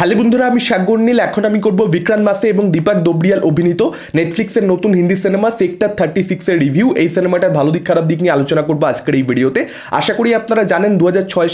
hello বন্ধুরা আমি সাগর নীল এখন আমি করব বিক্রান্ত মাসে এবং দীপাক দোবরিয়াল অভিনীত নেটফ্লিক্সের নতুন হিন্দি সিনেমা সেক্টর থার্টি সিক্সের রিভিউ এই সিনেমাটার ভালো দিক খারাপ দিক নিয়ে আলোচনা করবো আজকের এই ভিডিওতে আশা করি আপনারা জানেন দু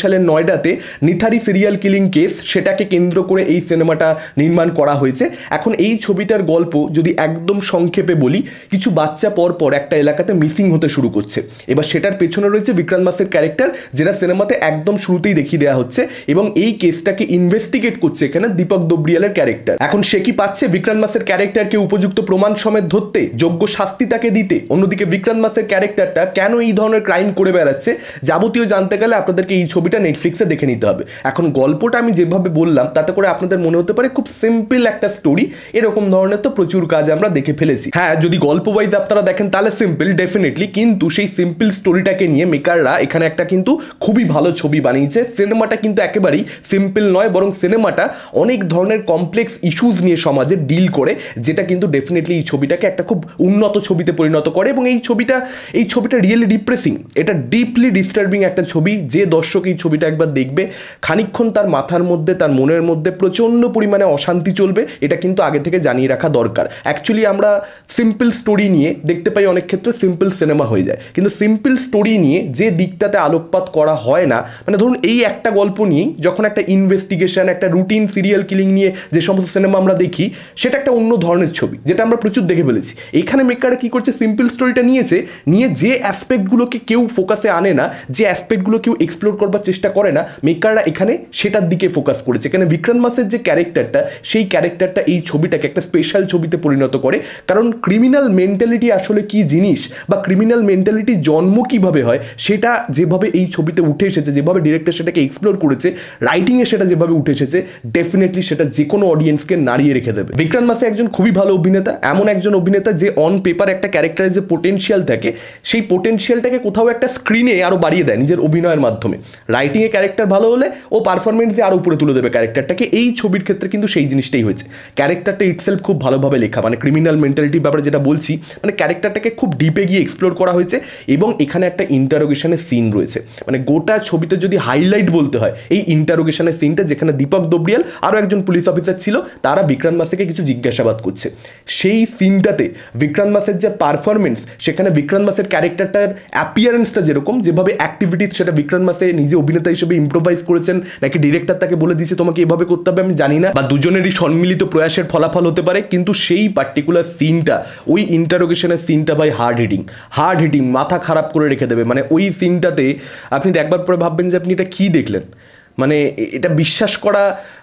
সালের নয়ডাতে নিথারি সিরিয়াল কিলিং কেস সেটাকে কেন্দ্র করে এই সিনেমাটা নির্মাণ করা হয়েছে এখন এই ছবিটার গল্প যদি একদম সংক্ষেপে বলি কিছু বাচ্চা পর পর একটা এলাকাতে মিসিং হতে শুরু করছে এবার সেটার পেছনে রয়েছে বিক্রান্ত মাসের ক্যারেক্টার যেটা সিনেমাতে একদম শুরুতেই দেখিয়ে দেওয়া হচ্ছে এবং এই কেসটাকে ইনভেস্টিগেট করছে সেখানে দীপক দোবরিয়ালের ক্যারেক্টার এখন সে কি পাচ্ছে বিক্রান্ত মাসের ক্যারেক্টারকে উপযুক্ত প্রমাণ সমেত ধরতে যোগ্য শাস্তি তাকে দিতে অন্যদিকে বিক্রান্ত মাসের ক্যারেক্টারটা কেন এই ধরনের ক্রাইম করে বেড়াচ্ছে যাবতীয় জানতে গেলে আপনাদেরকে এই ছবিটা নেটফ্লিক্সে দেখে নিতে হবে এখন গল্পটা আমি যেভাবে বললাম তাতে করে আপনাদের মনে হতে পারে খুব সিম্পল একটা স্টোরি এরকম ধরনের তো প্রচুর কাজ আমরা দেখে ফেলেছি হ্যাঁ যদি গল্প ওয়াইজ আপনারা দেখেন তাহলে সিম্পল ডেফিনেটলি কিন্তু সেই সিম্পল স্টোরিটাকে নিয়ে মেকাররা এখানে একটা কিন্তু খুবই ভালো ছবি বানিয়েছে সিনেমাটা কিন্তু একেবারেই সিম্পল নয় বরং সিনেমাটা অনেক ধরনের কমপ্লেক্স ইস্যুজ নিয়ে সমাজে ডিল করে যেটা কিন্তু ডেফিনেটলি এই ছবিটাকে একটা খুব উন্নত ছবিতে পরিণত করে এবং এই ছবিটা এই ছবিটা রিয়েলি ডিপ্রেসিং এটা ডিপলি ডিস্টার্বিং একটা ছবি যে দর্শক এই ছবিটা একবার দেখবে খানিক্ষণ তার মাথার মধ্যে তার মনের মধ্যে প্রচণ্ড পরিমাণে অশান্তি চলবে এটা কিন্তু আগে থেকে জানিয়ে রাখা দরকার অ্যাকচুয়ালি আমরা সিম্পল স্টোরি নিয়ে দেখতে পাই অনেক ক্ষেত্রে সিম্পল সিনেমা হয়ে যায় কিন্তু সিম্পল স্টোরি নিয়ে যে দিকটাতে আলোকপাত করা হয় না মানে ধরুন এই একটা গল্প নিয়েই যখন একটা ইনভেস্টিগেশন একটা রুটিন সিরিয়াল কিলিং নিয়ে যে সমস্ত সিনেমা আমরা দেখি সেটা একটা অন্য ধরনের ছবি যেটা আমরা প্রচুর দেখে ফেলেছি এখানে মেকাররা কি করছে সিম্পল স্টোরিটা নিয়েছে নিয়ে যে অ্যাসপেক্টগুলোকে কেউ ফোকাসে আনে না যে অ্যাসপেক্টগুলো কেউ এক্সপ্লোর করবার চেষ্টা করে না মেকাররা এখানে সেটার দিকে ফোকাস করেছে এখানে বিক্রান্ত মাসের যে ক্যারেক্টারটা সেই ক্যারেক্টারটা এই ছবিটাকে একটা স্পেশাল ছবিতে পরিণত করে কারণ ক্রিমিনাল মেন্টালিটি আসলে কি জিনিস বা ক্রিমিনাল মেন্টালিটি জন্ম কিভাবে হয় সেটা যেভাবে এই ছবিতে উঠে এসেছে যেভাবে ডিরেক্টর সেটাকে এক্সপ্লোর করেছে রাইটিংয়ে সেটা যেভাবে উঠে এসেছে ডেফিনেটলি সেটা যে কোনো অডিয়েন্সকে নাড়িয়ে রেখে দেবে বিক্রান্ত মাসে একজন খুবই ভালো অভিনেতা এমন একজন অভিনেতা যে অন পেপার একটা ক্যারেক্টারের যে পোটেন্সিয়াল থাকে সেই পোটেন্সিয়ালটাকে কোথাও একটা স্ক্রিনে আরও বাড়িয়ে দেয় নিজের অভিনয়ের মাধ্যমে রাইটিংয়ে ক্যারেক্টার ভালো হলে ও পারফরমেন্স যে আরও উপরে তুলে দেবে ক্যারেক্টারটাকে এই ছবির ক্ষেত্রে কিন্তু সেই জিনিসটাই হয়েছে ক্যারেক্টারটা ইটসেলফ খুব ভালোভাবে লেখা মানে ক্রিমিনাল মেন্টালিটির ব্যাপারে যেটা বলছি মানে ক্যারেক্টারটাকে খুব ডিপে গিয়ে এক্সপ্লোর করা হয়েছে এবং এখানে একটা ইন্টারোগেশনের সিন রয়েছে মানে গোটা ছবিতে যদি হাইলাইট বলতে হয় এই ইন্টারোগেশনের সিনটা যেখানে দীপক দোবরিয়াল আরও একজন পুলিশ অফিসার ছিল তারা বিক্রান্ত মাসেকে কিছু জিজ্ঞাসাবাদ করছে সেই সিনটাতে বিক্রান্ত মাসের যে পারফরমেন্স সেখানে বিক্রান্ত মাসের ক্যারেক্টারটার অ্যাপিয়ারেন্সটা যেরকম যেভাবে অ্যাক্টিভিটিস সেটা বিক্রান্ত মাসে নিজে অভিনেতা হিসেবে ইম্প্রোভাইজ করেছেন নাকি ডিরেক্টর তাকে বলে দিয়েছে তোমাকে এভাবে করতে হবে আমি জানি না বা দুজনেরই সম্মিলিত প্রয়াসের ফলাফল হতে পারে কিন্তু সেই পার্টিকুলার সিনটা ওই ইন্টারোগেশনের সিনটা ভাই হার্ড হিটিং হার্ড হিটিং মাথা খারাপ করে রেখে দেবে মানে ওই সিনটাতে আপনি একবার পরে ভাববেন যে আপনি এটা কী দেখলেন মানে এটা বিশ্বাস করা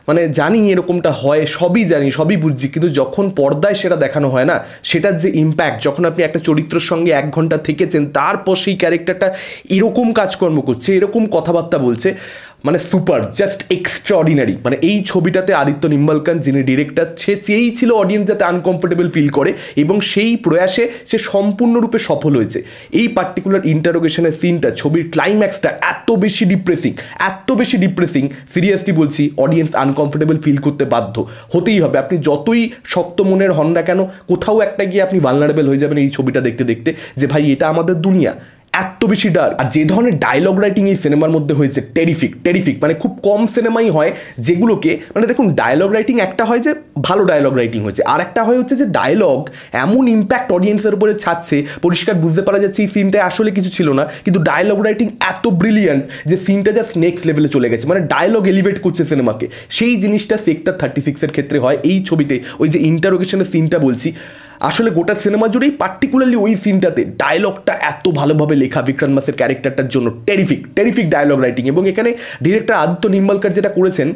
মানে জানি এরকমটা হয় সবই জানি সবই বুঝছি কিন্তু যখন পর্দায় সেটা দেখানো হয় না সেটার যে ইম্প্যাক্ট যখন আপনি একটা চরিত্রের সঙ্গে এক ঘন্টা থেকেছেন তারপর সেই ক্যারেক্টারটা এরকম কাজকর্ম করছে এরকম কথাবার্তা বলছে মানে সুপার জাস্ট এক্সট্রাঅর্ডিনারি মানে এই ছবিটাতে আদিত্য নিম্বলকান যিনি ডিরেক্টর সে চেয়েই ছিল অডিয়েন্স যাতে আনকমফোর্টেবল ফিল করে এবং সেই প্রয়াসে সে সম্পূর্ণরূপে সফল হয়েছে এই পার্টিকুলার ইন্টারোগেশনের সিনটা ছবির ক্লাইম্যাক্সটা এত বেশি ডিপ্রেসিং এত বেশি ডিপ্রেসিং সিরিয়াসলি বলছি অডিয়েন্স আন আনকমফোর্টেবল ফিল করতে বাধ্য হতেই হবে আপনি যতই শক্ত মনের হন না কেন কোথাও একটা গিয়ে আপনি ভালনারেবল হয়ে যাবেন এই ছবিটা দেখতে দেখতে যে ভাই এটা আমাদের দুনিয়া এত বেশি ডার আর যে ধরনের ডায়লগ রাইটিং এই সিনেমার মধ্যে হয়েছে টেরিফিক টেরিফিক মানে খুব কম সিনেমাই হয় যেগুলোকে মানে দেখুন ডায়লগ রাইটিং একটা হয় যে ভালো ডায়লগ রাইটিং হয়েছে আর একটা হয় হচ্ছে যে ডায়লগ এমন ইম্প্যাক্ট অডিয়েন্সের উপরে ছাড়ছে পরিষ্কার বুঝতে পারা যাচ্ছে এই সিনটায় আসলে কিছু ছিল না কিন্তু ডায়লগ রাইটিং এত ব্রিলিয়ান্ট যে সিনটা জাস্ট নেক্সট লেভেলে চলে গেছে মানে ডায়লগ এলিভেট করছে সিনেমাকে সেই জিনিসটা সেক্টর থার্টি সিক্সের ক্ষেত্রে হয় এই ছবিতে ওই যে ইন্টারোগেশনের সিনটা বলছি আসলে গোটা সিনেমা জুড়েই পার্টিকুলারলি ওই সিনটাতে ডায়লগটা এত ভালোভাবে লেখা বিক্রান্ত মাসের ক্যারেক্টারটার জন্য টেরিফিক টেরিফিক ডায়লগ রাইটিং এবং এখানে ডিরেক্টর আদিত্য নিম্বালকার যেটা করেছেন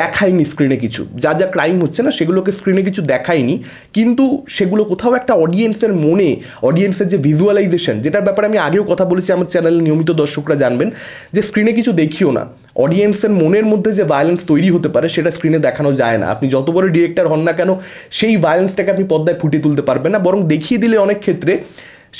দেখায়নি স্ক্রিনে কিছু যা যা ক্রাইম হচ্ছে না সেগুলোকে স্ক্রিনে কিছু দেখায়নি কিন্তু সেগুলো কোথাও একটা অডিয়েন্সের মনে অডিয়েন্সের যে ভিজুয়ালাইজেশন যেটার ব্যাপারে আমি আগেও কথা বলেছি আমার চ্যানেলে নিয়মিত দর্শকরা জানবেন যে স্ক্রিনে কিছু দেখিও না অডিয়েন্সের মনের মধ্যে যে ভায়োলেন্স তৈরি হতে পারে সেটা স্ক্রিনে দেখানো যায় না আপনি যত বড় ডিরেক্টর হন না কেন সেই ভায়োলেন্সটাকে আপনি পদ্মায় ফুটিয়ে তুলতে পারবেন না বরং দেখিয়ে দিলে অনেক ক্ষেত্রে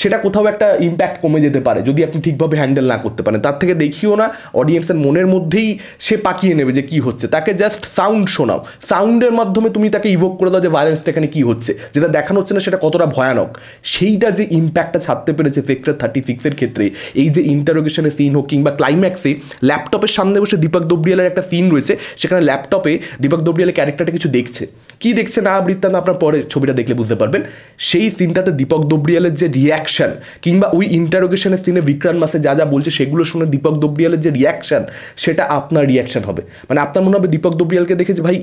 সেটা কোথাও একটা ইম্প্যাক্ট কমে যেতে পারে যদি আপনি ঠিকভাবে হ্যান্ডেল না করতে পারেন তার থেকে দেখিও না অডিয়েন্সের মনের মধ্যেই সে পাকিয়ে নেবে যে কি হচ্ছে তাকে জাস্ট সাউন্ড শোনাও সাউন্ডের মাধ্যমে তুমি তাকে ইভোক করে দাও যে ভায়োলেন্সটা এখানে কী হচ্ছে যেটা দেখানো হচ্ছে না সেটা কতটা ভয়ানক সেইটা যে ইম্প্যাক্টটা ছাড়তে পেরেছে সেক্টর থার্টি সিক্সের ক্ষেত্রে এই যে ইন্টারোগেশনের সিন হোক কিংবা ক্লাইম্যাক্সে ল্যাপটপের সামনে বসে দীপক দোবরিয়ালের একটা সিন রয়েছে সেখানে ল্যাপটপে দীপক দব্রিয়ালের ক্যারেক্টারটা কিছু দেখছে কি দেখছে না বৃত্তান্ত আপনার পরে ছবিটা দেখলে বুঝতে পারবেন সেই সিনটাতে দীপক দব্রিয়ালের যে রিয়াক্ট রিয়াকশান কিংবা ওই ইন্টারোগেশনের সিনে বিক্রান্ত মাসে যা যা বলছে সেগুলো শুনে দীপক দব্রিয়ালের যে রিয়াকশান সেটা আপনার রিয়াকশান হবে মানে আপনার মনে হবে দীপক দব্রিয়ালকে দেখেছে ভাই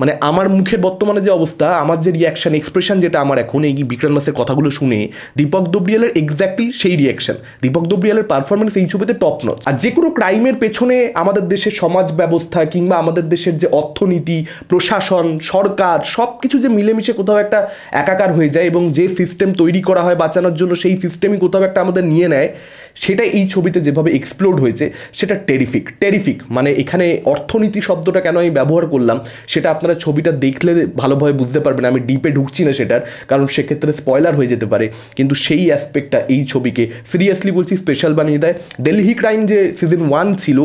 মানে আমার মুখের বর্তমানে যে অবস্থা আমার যে রিয়াকশান এক্সপ্রেশন যেটা আমার এখন এই বিক্রান্ত মাসের কথাগুলো শুনে দীপক দোবরিয়ালের এক্স্যাক্টলি সেই রিয়াকশান দীপক দোবরিয়ালের পারফরমেন্স এই ছবিতে টপ নচ আর যে কোনো ক্রাইমের পেছনে আমাদের দেশের সমাজ ব্যবস্থা কিংবা আমাদের দেশের যে অর্থনীতি প্রশাসন সরকার সব কিছু যে মিলেমিশে কোথাও একটা একাকার হয়ে যায় এবং যে সিস্টেম তৈরি করা হয় বাঁচানোর জন্য সেই সিস্টেমই কোথাও একটা আমাদের নিয়ে নেয় সেটা এই ছবিতে যেভাবে এক্সপ্লোর হয়েছে সেটা টেরিফিক টেরিফিক মানে এখানে অর্থনীতি শব্দটা কেন আমি ব্যবহার করলাম সেটা আপনারা ছবিটা দেখলে ভালোভাবে বুঝতে পারবেন আমি ডিপে ঢুকছি না সেটার কারণ সেক্ষেত্রে স্পয়লার হয়ে যেতে পারে কিন্তু সেই অ্যাসপেক্টটা এই ছবিকে সিরিয়াসলি বলছি স্পেশাল বানিয়ে দেয় দিল্লি ক্রাইম যে সিজন ওয়ান ছিল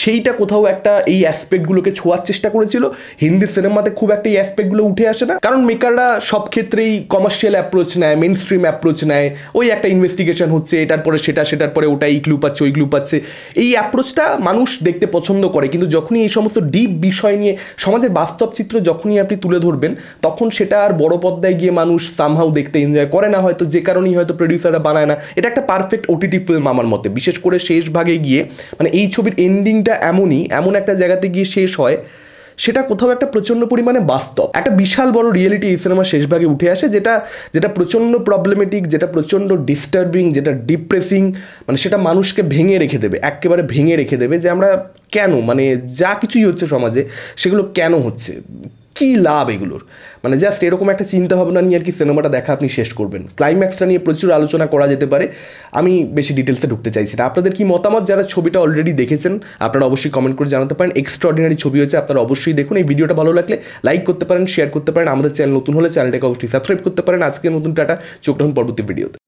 সেইটা কোথাও একটা এই অ্যাসপেক্টগুলোকে ছোঁয়ার চেষ্টা করেছিল হিন্দি সিনেমাতে খুব একটা এই অ্যাসপেক্টগুলো উঠে আসে না কারণ মেকাররা সব ক্ষেত্রেই কমার্শিয়াল অ্যাপ্রোচ নেয় মেন স্ট্রিম অ্যাপ্রোচ নেয় ওই একটা ইনভেস্টিগেশন হচ্ছে এটার পরে সেটা সেটার তারপরে ওটা এই ক্লু পাচ্ছে ওই ক্লু পাচ্ছে এই অ্যাপ্রোচটা মানুষ দেখতে পছন্দ করে কিন্তু যখনই এই সমস্ত ডিপ বিষয় নিয়ে সমাজের বাস্তব চিত্র যখনই আপনি তুলে ধরবেন তখন সেটা আর বড় পর্দায় গিয়ে মানুষ সামহাও দেখতে এনজয় করে না হয়তো যে কারণেই হয়তো প্রডিউসাররা বানায় না এটা একটা পারফেক্ট ওটিটি ফিল্ম আমার মতে বিশেষ করে শেষ ভাগে গিয়ে মানে এই ছবির এন্ডিংটা এমনই এমন একটা জায়গাতে গিয়ে শেষ হয় সেটা কোথাও একটা প্রচণ্ড পরিমাণে বাস্তব একটা বিশাল বড় রিয়েলিটি এই সিনেমার শেষভাগে উঠে আসে যেটা যেটা প্রচণ্ড প্রবলেমেটিক যেটা প্রচণ্ড ডিস্টার্বিং যেটা ডিপ্রেসিং মানে সেটা মানুষকে ভেঙে রেখে দেবে একেবারে ভেঙে রেখে দেবে যে আমরা কেন মানে যা কিছুই হচ্ছে সমাজে সেগুলো কেন হচ্ছে কী লাভ এগুলোর মানে জাস্ট এরকম একটা চিন্তাভাবনা নিয়ে আর কি সিনেমাটা দেখা আপনি শেষ করবেন ক্লাইম্যাক্সটা নিয়ে প্রচুর আলোচনা করা যেতে পারে আমি বেশি ডিটেলসে ঢুকতে চাইছি না আপনাদের কি মতামত যারা ছবিটা অলরেডি দেখেছেন আপনারা অবশ্যই কমেন্ট করে জানাতে পারেন অর্ডিনারি ছবি হয়েছে আপনারা অবশ্যই দেখুন এই ভিডিওটা ভালো লাগলে লাইক করতে পারেন শেয়ার করতে পারেন আমাদের চ্যানেল নতুন হলে চ্যানেলটাকে অবশ্যই সাবস্ক্রাইব করতে পারেন আজকের নতুন টাটা চোখ পরবর্তী ভিডিওতে